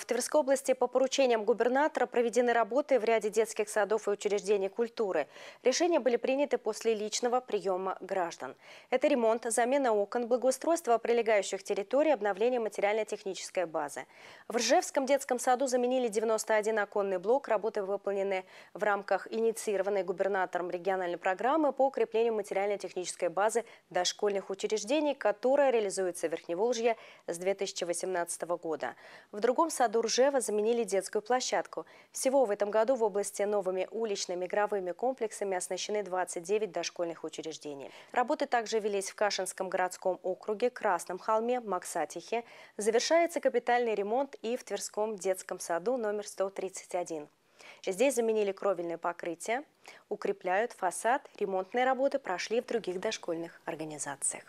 В Тверской области по поручениям губернатора проведены работы в ряде детских садов и учреждений культуры. Решения были приняты после личного приема граждан. Это ремонт, замена окон, благоустройство прилегающих территорий, обновление материально-технической базы. В Ржевском детском саду заменили 91 оконный блок. Работы выполнены в рамках инициированной губернатором региональной программы по укреплению материально-технической базы дошкольных учреждений, которая реализуется в Верхневолжье с 2018 года. В другом саду саду Ржева заменили детскую площадку. Всего в этом году в области новыми уличными игровыми комплексами оснащены 29 дошкольных учреждений. Работы также велись в Кашинском городском округе, Красном холме, Максатихе. Завершается капитальный ремонт и в Тверском детском саду номер 131. Здесь заменили кровельное покрытие, укрепляют фасад, ремонтные работы прошли в других дошкольных организациях.